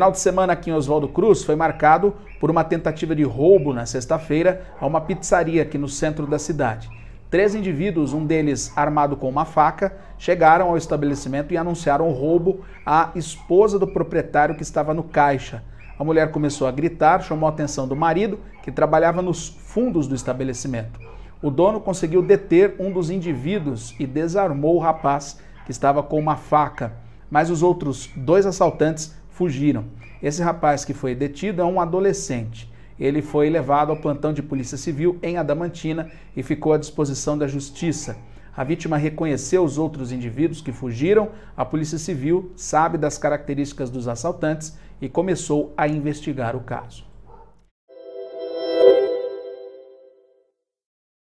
Final de semana aqui em Oswaldo Cruz foi marcado por uma tentativa de roubo na sexta-feira a uma pizzaria aqui no centro da cidade. Três indivíduos, um deles armado com uma faca, chegaram ao estabelecimento e anunciaram o roubo à esposa do proprietário que estava no caixa. A mulher começou a gritar, chamou a atenção do marido, que trabalhava nos fundos do estabelecimento. O dono conseguiu deter um dos indivíduos e desarmou o rapaz, que estava com uma faca. Mas os outros dois assaltantes fugiram. Esse rapaz que foi detido é um adolescente. Ele foi levado ao plantão de polícia civil em Adamantina e ficou à disposição da justiça. A vítima reconheceu os outros indivíduos que fugiram. A Polícia Civil sabe das características dos assaltantes e começou a investigar o caso.